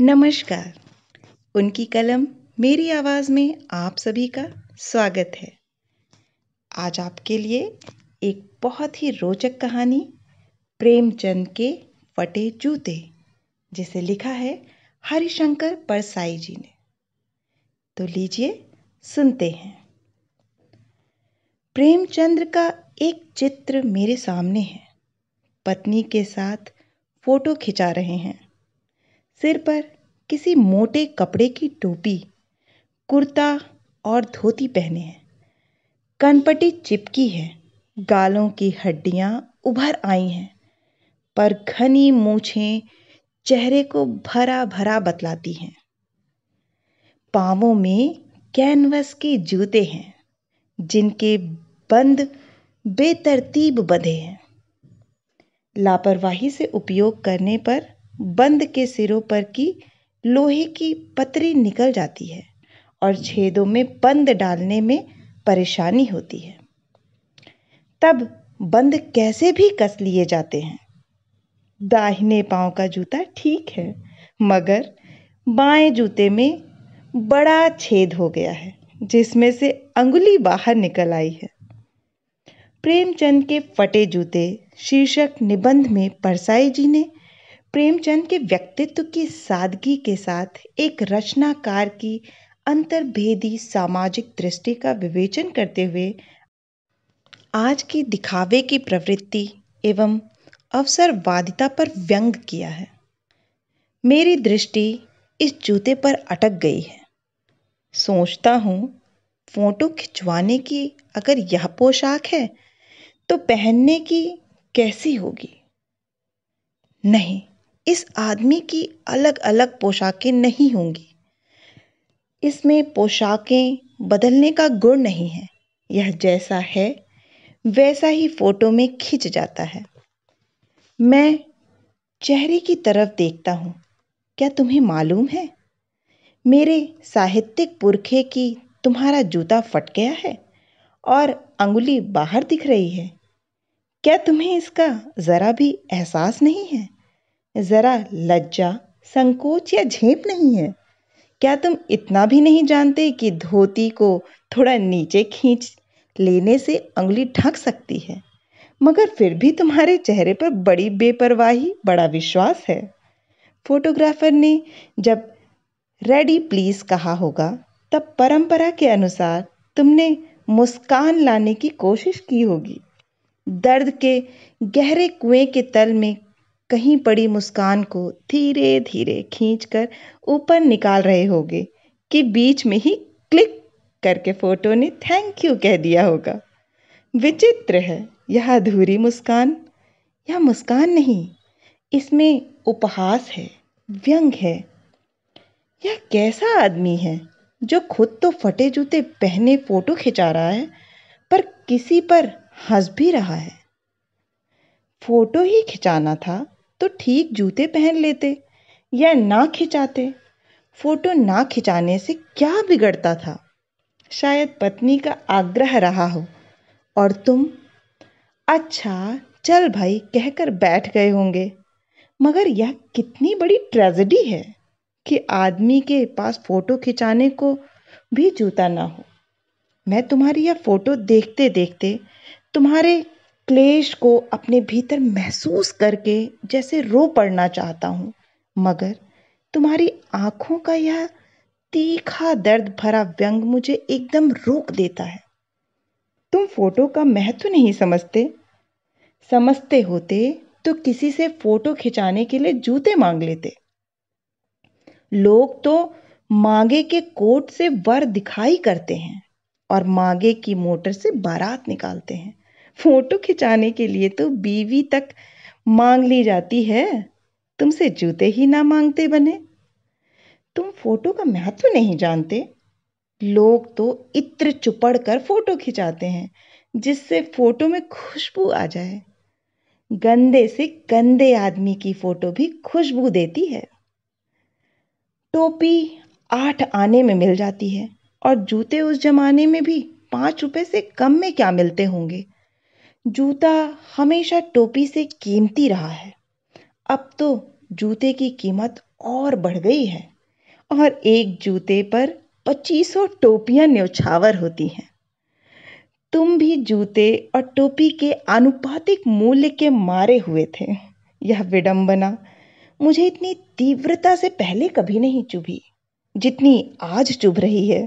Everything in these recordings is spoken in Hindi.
नमस्कार उनकी कलम मेरी आवाज़ में आप सभी का स्वागत है आज आपके लिए एक बहुत ही रोचक कहानी प्रेमचंद के फटे जूते जिसे लिखा है हरिशंकर परसाई जी ने तो लीजिए सुनते हैं प्रेमचंद्र का एक चित्र मेरे सामने है पत्नी के साथ फोटो खिंचा रहे हैं सिर पर किसी मोटे कपड़े की टोपी कुर्ता और धोती पहने हैं कनपटी चिपकी है गालों की हड्डियां उभर आई हैं पर घनी मूछें चेहरे को भरा भरा बतलाती हैं पावों में कैनवस के जूते हैं जिनके बंद बेतरतीब बंधे हैं लापरवाही से उपयोग करने पर बंद के सिरों पर की लोहे की पतरी निकल जाती है और छेदों में बंद डालने में परेशानी होती है तब बंद कैसे भी कस लिए जाते हैं दाहिने पाँव का जूता ठीक है मगर बाएं जूते में बड़ा छेद हो गया है जिसमें से अंगुली बाहर निकल आई है प्रेमचंद के फटे जूते शीर्षक निबंध में परसाई जी ने प्रेमचंद के व्यक्तित्व की सादगी के साथ एक रचनाकार की अंतर्भेदी सामाजिक दृष्टि का विवेचन करते हुए आज की दिखावे की प्रवृत्ति एवं अवसरवादिता पर व्यंग किया है मेरी दृष्टि इस जूते पर अटक गई है सोचता हूँ फ़ोटो खिंचवाने की अगर यह पोशाक है तो पहनने की कैसी होगी नहीं इस आदमी की अलग अलग पोशाकें नहीं होंगी इसमें पोशाकें बदलने का गुण नहीं है यह जैसा है वैसा ही फोटो में खिंच जाता है मैं चेहरे की तरफ देखता हूँ क्या तुम्हें मालूम है मेरे साहित्यिक पुरखे की तुम्हारा जूता फट गया है और अंगुली बाहर दिख रही है क्या तुम्हें इसका ज़रा भी एहसास नहीं है ज़रा लज्जा संकोच या झेप नहीं है क्या तुम इतना भी नहीं जानते कि धोती को थोड़ा नीचे खींच लेने से उंगली ढक सकती है मगर फिर भी तुम्हारे चेहरे पर बड़ी बेपरवाही बड़ा विश्वास है फोटोग्राफर ने जब रेडी प्लीज़ कहा होगा तब परंपरा के अनुसार तुमने मुस्कान लाने की कोशिश की होगी दर्द के गहरे कुएं के तल में कहीं पड़ी मुस्कान को धीरे धीरे खींच कर ऊपर निकाल रहे होगे कि बीच में ही क्लिक करके फोटो ने थैंक यू कह दिया होगा विचित्र है यह अधूरी मुस्कान यह मुस्कान नहीं इसमें उपहास है व्यंग है यह कैसा आदमी है जो खुद तो फटे जूते पहने फोटो खिंचा रहा है पर किसी पर हंस भी रहा है फोटो ही खिंचाना था तो ठीक जूते पहन लेते या ना खिंचाते फोटो ना खिंचाने से क्या बिगड़ता था शायद पत्नी का आग्रह रहा हो और तुम अच्छा चल भाई कहकर बैठ गए होंगे मगर यह कितनी बड़ी ट्रेजेडी है कि आदमी के पास फोटो खिंचाने को भी जूता ना हो मैं तुम्हारी यह फोटो देखते देखते तुम्हारे क्लेश को अपने भीतर महसूस करके जैसे रो पड़ना चाहता हूँ मगर तुम्हारी आंखों का यह तीखा दर्द भरा व्यंग मुझे एकदम रोक देता है तुम फोटो का महत्व नहीं समझते समझते होते तो किसी से फोटो खिंचाने के लिए जूते मांग लेते लोग तो मांगे के कोट से वर दिखाई करते हैं और मांगे की मोटर से बारात निकालते हैं फोटो खिंचाने के लिए तो बीवी तक मांग ली जाती है तुमसे जूते ही ना मांगते बने तुम फोटो का महत्व नहीं जानते लोग तो इत्र चुपड़ कर फोटो खिंचाते हैं जिससे फोटो में खुशबू आ जाए गंदे से गंदे आदमी की फोटो भी खुशबू देती है टोपी आठ आने में मिल जाती है और जूते उस जमाने में भी पाँच रुपए से कम में क्या मिलते होंगे जूता हमेशा टोपी से कीमती रहा है अब तो जूते की कीमत और बढ़ गई है और एक जूते पर पच्चीसों टोपियां न्यौछावर होती हैं तुम भी जूते और टोपी के आनुपातिक मूल्य के मारे हुए थे यह विडंबना मुझे इतनी तीव्रता से पहले कभी नहीं चुभी जितनी आज चुभ रही है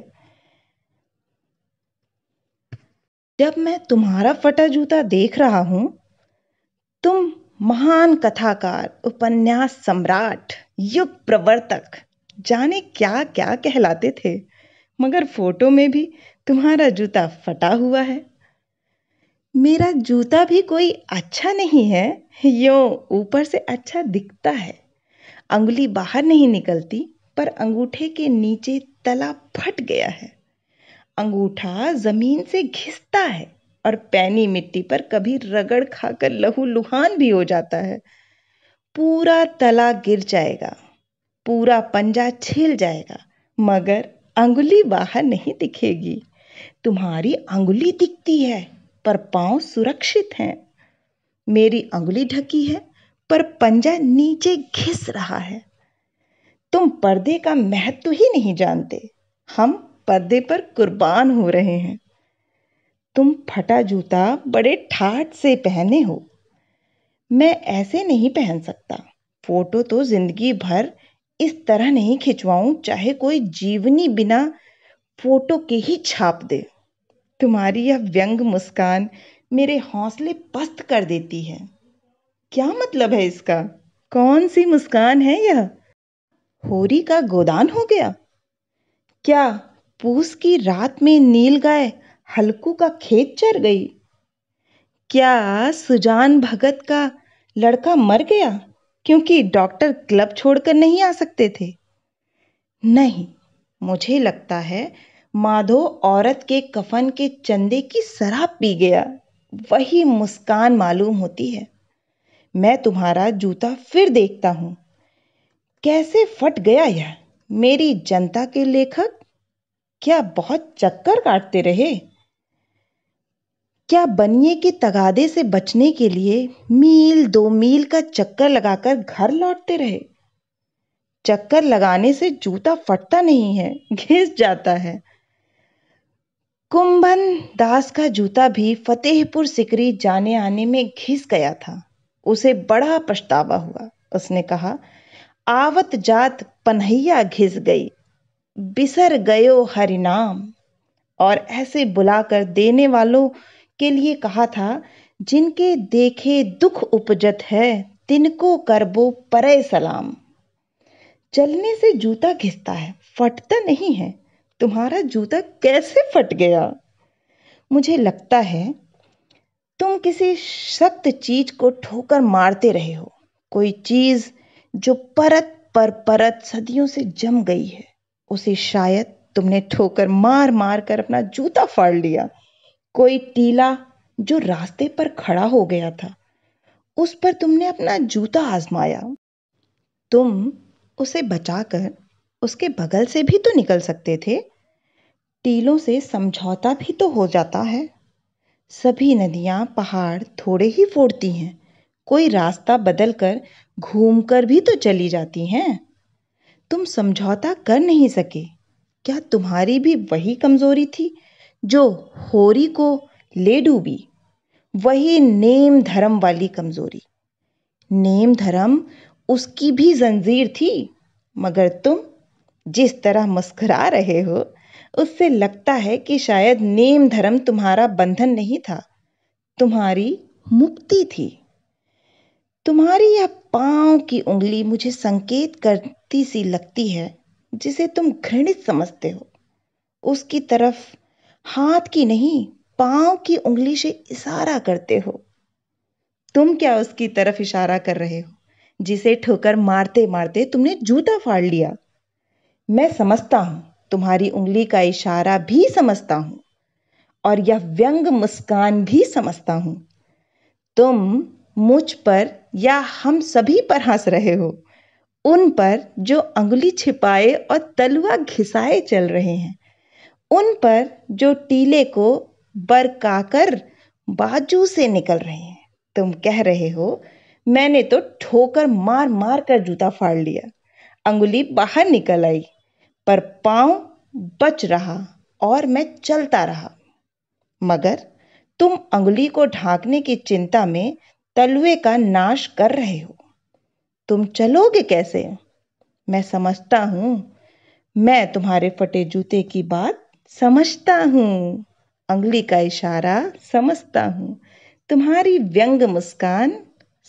जब मैं तुम्हारा फटा जूता देख रहा हूँ तुम महान कथाकार उपन्यास सम्राट युग प्रवर्तक जाने क्या क्या कहलाते थे मगर फोटो में भी तुम्हारा जूता फटा हुआ है मेरा जूता भी कोई अच्छा नहीं है यो ऊपर से अच्छा दिखता है अंगुली बाहर नहीं निकलती पर अंगूठे के नीचे तला फट गया है अंगूठा जमीन से घिसता है और पैनी मिट्टी पर कभी रगड़ खाकर लहू लुहान भी हो जाता है पूरा तला गिर जाएगा पूरा पंजा छिल जाएगा मगर अंगुली बाहर नहीं दिखेगी तुम्हारी अंगुली दिखती है पर पांव सुरक्षित हैं मेरी अंगुली ढकी है पर पंजा नीचे घिस रहा है तुम पर्दे का महत्व ही नहीं जानते हम पर्दे पर कुर्बान हो रहे हैं तुम फटा जूता बड़े ठाट से पहने हो मैं ऐसे नहीं पहन सकता फोटो तो जिंदगी भर इस तरह नहीं खिंचवाऊं चाहे कोई जीवनी बिना फोटो के ही छाप दे तुम्हारी यह व्यंग मुस्कान मेरे हौसले पस्त कर देती है क्या मतलब है इसका कौन सी मुस्कान है यह होरी का गोदान हो गया क्या पूस की रात में नील गाय हल्कू का खेत चर गई क्या सुजान भगत का लड़का मर गया क्योंकि डॉक्टर क्लब छोड़कर नहीं आ सकते थे नहीं मुझे लगता है माधो औरत के कफन के चंदे की शराब पी गया वही मुस्कान मालूम होती है मैं तुम्हारा जूता फिर देखता हूँ कैसे फट गया यह मेरी जनता के लेखक क्या बहुत चक्कर काटते रहे क्या बनिए के तगादे से बचने के लिए मील दो मील का चक्कर लगाकर घर लौटते रहे चक्कर लगाने से जूता फटता नहीं है घिस जाता है कुंभन दास का जूता भी फतेहपुर सिकरी जाने आने में घिस गया था उसे बड़ा पछतावा हुआ उसने कहा आवत जात पन्हैया घिस गई बिसर गयो हरिनाम और ऐसे बुलाकर देने वालों के लिए कहा था जिनके देखे दुख उपजत है तिनको करबो परे सलाम चलने से जूता घिसता है फटता नहीं है तुम्हारा जूता कैसे फट गया मुझे लगता है तुम किसी सख्त चीज को ठोकर मारते रहे हो कोई चीज जो परत पर परत सदियों से जम गई है उसे शायद तुमने ठोकर मार मार कर अपना जूता फाड़ लिया कोई टीला जो रास्ते पर खड़ा हो गया था उस पर तुमने अपना जूता आजमाया तुम उसे बचाकर उसके बगल से भी तो निकल सकते थे टीलों से समझौता भी तो हो जाता है सभी नदियाँ पहाड़ थोड़े ही फोड़ती हैं कोई रास्ता बदल कर घूम कर भी तो चली जाती हैं तुम समझौता कर नहीं सके क्या तुम्हारी भी वही कमजोरी थी जो होरी को ले डूबी वही नेम धर्म वाली कमजोरी नेम धर्म उसकी भी जंजीर थी मगर तुम जिस तरह मुस्करा रहे हो उससे लगता है कि शायद नेम धर्म तुम्हारा बंधन नहीं था तुम्हारी मुक्ति थी तुम्हारी यह पाँव की उंगली मुझे संकेत कर व्यक्ति सी लगती है जिसे तुम घृणित समझते हो उसकी तरफ हाथ की नहीं पांव की उंगली से इशारा करते हो तुम क्या उसकी तरफ इशारा कर रहे हो जिसे ठोकर मारते मारते तुमने जूता फाड़ लिया मैं समझता हूं तुम्हारी उंगली का इशारा भी समझता हूं और यह व्यंग मुस्कान भी समझता हूं तुम मुझ पर या हम सभी पर हंस रहे हो उन पर जो अंगुली छिपाए और तलुआ घिसाए चल रहे हैं उन पर जो टीले को बरकाकर बाजू से निकल रहे हैं तुम कह रहे हो मैंने तो ठोकर मार मार कर जूता फाड़ लिया अंगुली बाहर निकल आई पर पांव बच रहा और मैं चलता रहा मगर तुम अंगुली को ढांकने की चिंता में तलुए का नाश कर रहे हो तुम चलोगे कैसे मैं समझता हूँ मैं तुम्हारे फटे जूते की बात समझता हूँ अंगली का इशारा समझता हूँ तुम्हारी व्यंग मुस्कान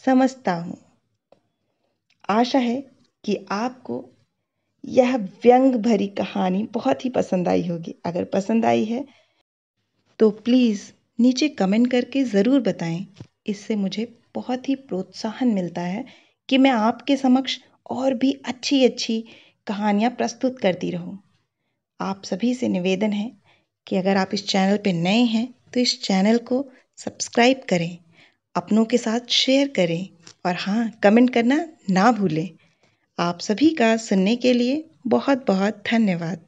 समझता हूँ आशा है कि आपको यह व्यंग भरी कहानी बहुत ही पसंद आई होगी अगर पसंद आई है तो प्लीज़ नीचे कमेंट करके ज़रूर बताएं इससे मुझे बहुत ही प्रोत्साहन मिलता है कि मैं आपके समक्ष और भी अच्छी अच्छी कहानियाँ प्रस्तुत करती रहूँ आप सभी से निवेदन है कि अगर आप इस चैनल पर नए हैं तो इस चैनल को सब्सक्राइब करें अपनों के साथ शेयर करें और हाँ कमेंट करना ना भूलें आप सभी का सुनने के लिए बहुत बहुत धन्यवाद